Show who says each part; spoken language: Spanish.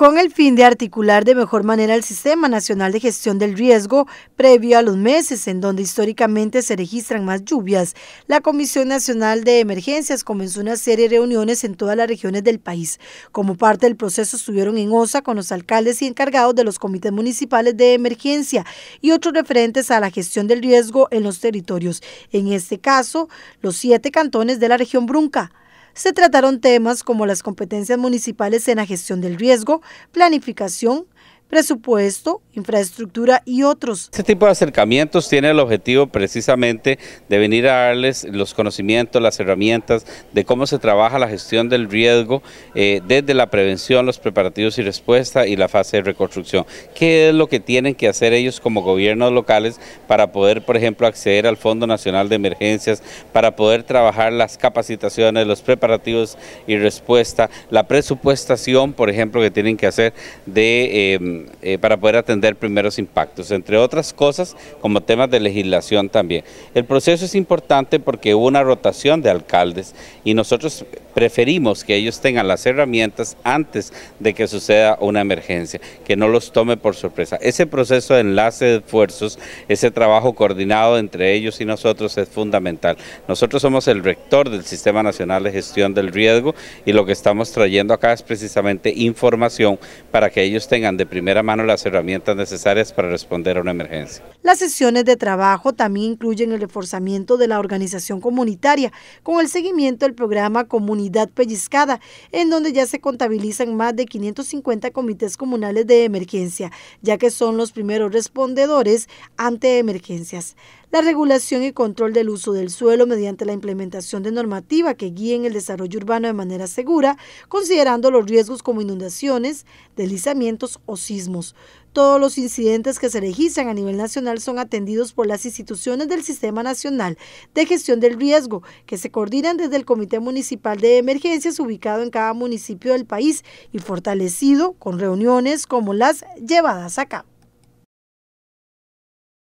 Speaker 1: con el fin de articular de mejor manera el Sistema Nacional de Gestión del Riesgo previo a los meses en donde históricamente se registran más lluvias. La Comisión Nacional de Emergencias comenzó una serie de reuniones en todas las regiones del país. Como parte del proceso estuvieron en OSA con los alcaldes y encargados de los comités municipales de emergencia y otros referentes a la gestión del riesgo en los territorios. En este caso, los siete cantones de la región Brunca se trataron temas como las competencias municipales en la gestión del riesgo, planificación, presupuesto, infraestructura y otros.
Speaker 2: Este tipo de acercamientos tiene el objetivo precisamente de venir a darles los conocimientos, las herramientas de cómo se trabaja la gestión del riesgo eh, desde la prevención, los preparativos y respuesta y la fase de reconstrucción. ¿Qué es lo que tienen que hacer ellos como gobiernos locales para poder, por ejemplo, acceder al Fondo Nacional de Emergencias, para poder trabajar las capacitaciones, los preparativos y respuesta, la presupuestación, por ejemplo, que tienen que hacer de... Em, eh, para poder atender primeros impactos, entre otras cosas como temas de legislación también. El proceso es importante porque hubo una rotación de alcaldes y nosotros preferimos que ellos tengan las herramientas antes de que suceda una emergencia, que no los tome por sorpresa. Ese proceso de enlace de esfuerzos, ese trabajo coordinado entre ellos y nosotros es fundamental. Nosotros somos el rector del Sistema Nacional de Gestión del Riesgo y lo que estamos trayendo acá es precisamente información para que ellos tengan de primera mano las herramientas necesarias para responder a una emergencia.
Speaker 1: Las sesiones de trabajo también incluyen el reforzamiento de la organización comunitaria con el seguimiento del programa comunitario pellizcada, en donde ya se contabilizan más de 550 comités comunales de emergencia, ya que son los primeros respondedores ante emergencias la regulación y control del uso del suelo mediante la implementación de normativa que guíen el desarrollo urbano de manera segura, considerando los riesgos como inundaciones, deslizamientos o sismos. Todos los incidentes que se registran a nivel nacional son atendidos por las instituciones del Sistema Nacional de Gestión del Riesgo, que se coordinan desde el Comité Municipal de Emergencias ubicado en cada municipio del país y fortalecido con reuniones como las llevadas a cabo.